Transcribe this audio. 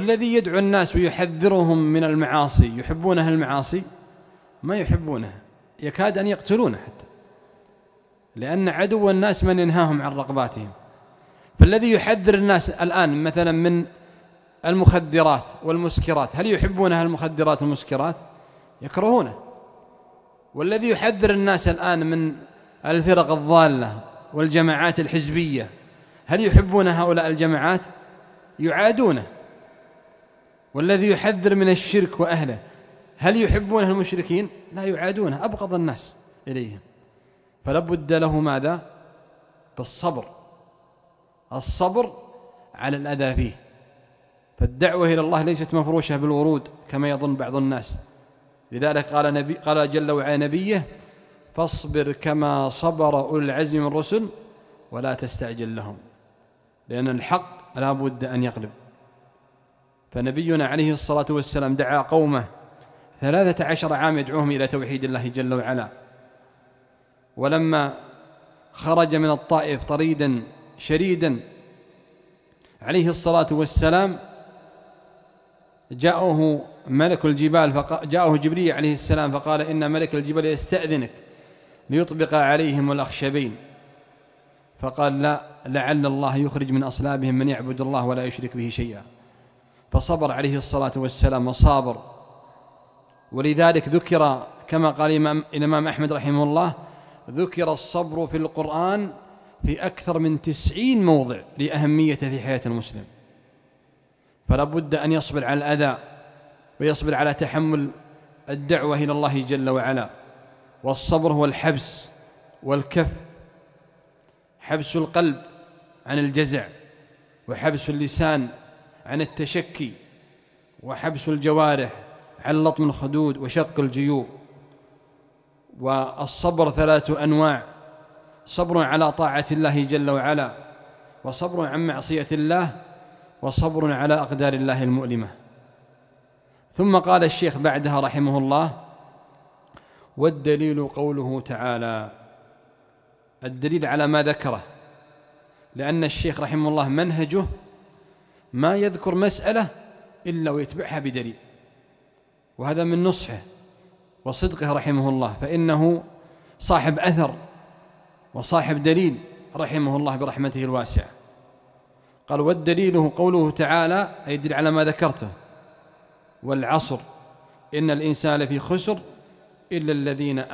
الذي يدعو الناس ويحذرهم من المعاصي يحبون أهل المعاصي ما يحبونها يكاد أن يقتلونه حتى لأن عدو الناس من ينهاهم عن رغباتهم فالذي يحذر الناس الآن مثلا من المخدرات والمسكرات هل يحبون أهل المخدرات والمسكرات يكرهونه والذي يحذر الناس الآن من الفرق الضالة والجماعات الحزبية هل يحبون هؤلاء الجماعات يعادونه والذي يحذر من الشرك وأهله هل يحبونه المشركين لا يعادونه أبغض الناس إليهم فلا بد له ماذا بالصبر الصبر على الأذى فيه فالدعوة إلى الله ليست مفروشة بالورود كما يظن بعض الناس لذلك قال نبي قال جل وعلا نبيه فاصبر كما صبر أولي العزم من الرسل ولا تستعجل لهم لأن الحق لا بد أن يغلب فنبينا عليه الصلاة والسلام دعا قومه ثلاثة عشر عام يدعوهم إلى توحيد الله جل وعلا ولما خرج من الطائف طريدا شريدا عليه الصلاة والسلام جاءه ملك الجبال جاءه جبريل عليه السلام فقال إن ملك الجبال يستأذنك ليطبق عليهم الأخشبين فقال لا لعل الله يخرج من أصلابهم من يعبد الله ولا يشرك به شيئا فصبر عليه الصلاة والسلام وصابر ولذلك ذكر كما قال الإمام أحمد رحمه الله ذكر الصبر في القرآن في أكثر من تسعين موضع لأهميته في حياة المسلم فلا بد أن يصبر على الأذى ويصبر على تحمل الدعوة إلى الله جل وعلا والصبر هو الحبس والكف حبس القلب عن الجزع وحبس اللسان عن التشكي وحبس الجوارح عن لطم الخدود وشق الجيوب والصبر ثلاث أنواع صبر على طاعة الله جل وعلا وصبر عن معصية الله وصبر على أقدار الله المؤلمة ثم قال الشيخ بعدها رحمه الله والدليل قوله تعالى الدليل على ما ذكره لأن الشيخ رحمه الله منهجه ما يذكر مسألة إلا ويتبعها بدليل وهذا من نصحه وصدقه رحمه الله فإنه صاحب أثر وصاحب دليل رحمه الله برحمته الواسعة قال والدليل قوله تعالى أي يدل على ما ذكرته والعصر إن الإنسان لفي خسر إلا الذين